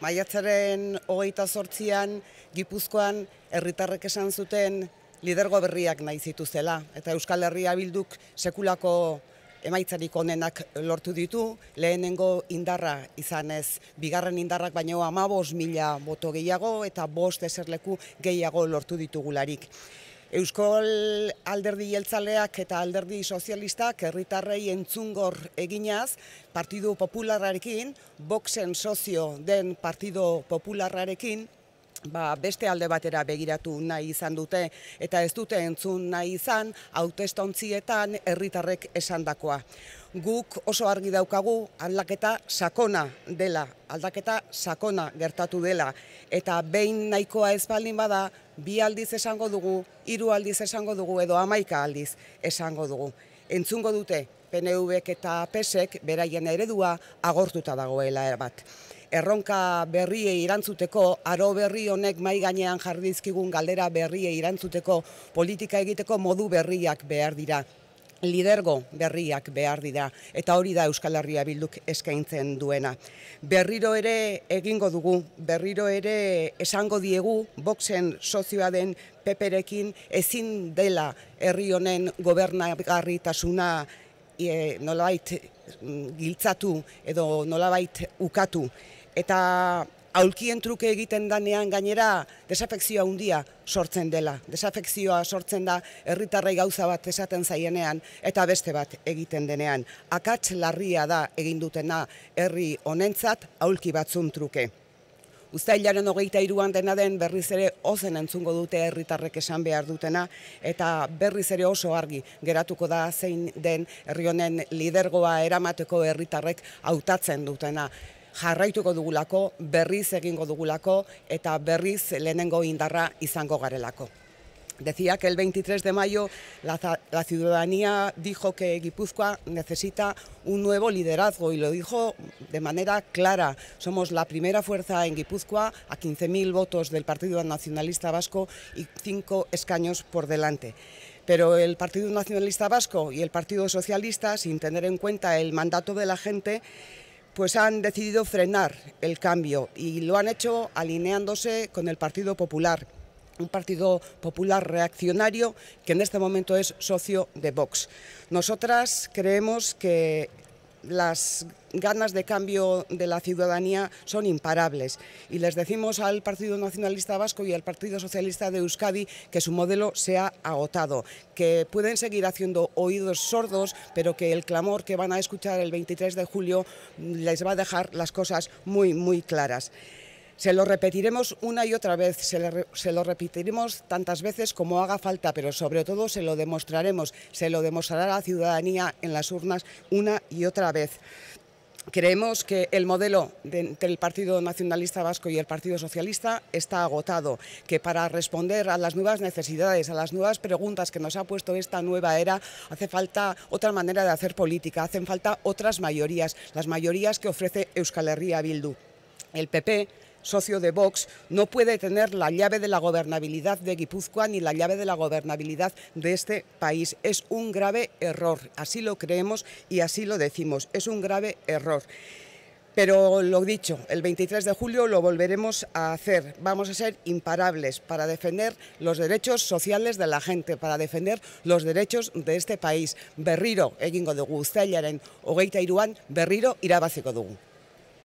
Maiatzaren hogeita sortzian, Gipuzkoan, herritarrek esan zuten lidergo berriak nahi zitu zela. Eta Euskal Herria Bilduk sekulako emaitzarik onenak lortu ditu, lehenengo indarra izan ez, bigarren indarrak baino ama bost mila boto gehiago eta bost eserleku gehiago lortu ditugularik. Euskol alderdi jeltzaleak eta alderdi sozialistak herritarrei entzungor eginaz, Partidu Popularrarekin, Boxen sozio den Partidu Popularrarekin, ba, beste alde batera begiratu nahi izan dute eta ez dute entzun nahi izan autestontzietan herritarrek esandakoa. Guk oso argi daukagu aldaketa sakona dela, aldaketa sakona gertatu dela eta behin nahikoa ez baldin bada bi aldiz esango dugu, hiru aldiz esango dugu edo hamaika aldiz esango dugu. Entzungo dute PNVk eta PSek beraien eredua agortuta dagoela bat erronka berrie irantzuteko, aro berri honek mai gainean jardizkigun galdera berrie irantzuteko, politika egiteko modu berriak behar dira lidergo berriak behar dira, eta hori da Euskal Herria Bilduk eskaintzen duena. Berriro ere egingo dugu, berriro ere esango diegu, boxen sozioa den peperekin, ezin dela herri honen gobernagarritasuna e, nolabait mm, giltzatu edo nolabait ukatu eta aulkien truke egiten danean gainera desafekzioa hundia sortzen dela. Desafekzioa sortzen da herritarrei gauza bat esaten zaienean eta beste bat egiten denean. Akats larria da egin dutena herri honentzat aulki batzun truke. Uztailaren hogeita iruan dena den berriz ere ozen entzungo dute herritarrek esan behar dutena eta berriz ere oso argi geratuko da zein den herri honen lidergoa eramateko herritarrek hautatzen dutena. jarraituko dugulako, berriz egingo dugulako eta berriz lenengo indarra izango garelako. Decía que el 23 de mayo la, ciudadanía dijo que Guipúzcoa necesita un nuevo liderazgo y lo dijo de manera clara. Somos la primera fuerza en Guipúzcoa a 15.000 votos del Partido Nacionalista Vasco y cinco escaños por delante. Pero el Partido Nacionalista Vasco y el Partido Socialista, sin tener en cuenta el mandato de la gente, pues han decidido frenar el cambio y lo han hecho alineándose con el Partido Popular, un Partido Popular reaccionario que en este momento es socio de Vox. Nosotras creemos que las ganas de cambio de la ciudadanía son imparables y les decimos al Partido Nacionalista Vasco y al Partido Socialista de Euskadi que su modelo se ha agotado, que pueden seguir haciendo oídos sordos, pero que el clamor que van a escuchar el 23 de julio les va a dejar las cosas muy, muy claras. Se lo repetiremos una y otra vez, se, lo repetiremos tantas veces como haga falta, pero sobre todo se lo demostraremos, se lo demostrará a la ciudadanía en las urnas una y otra vez. Creemos que el modelo del entre el Partido Nacionalista Vasco y el Partido Socialista está agotado, que para responder a las nuevas necesidades, a las nuevas preguntas que nos ha puesto esta nueva era, hace falta otra manera de hacer política, hacen falta otras mayorías, las mayorías que ofrece Euskal Herria Bildu. El PP, socio de Vox, no puede tener la llave de la gobernabilidad de Guipúzcoa ni la llave de la gobernabilidad de este país. Es un grave error, así lo creemos y así lo decimos, es un grave error. Pero lo dicho, el 23 de julio lo volveremos a hacer. Vamos a ser imparables para defender los derechos sociales de la gente, para defender los derechos de este país. Berriro egingo berriro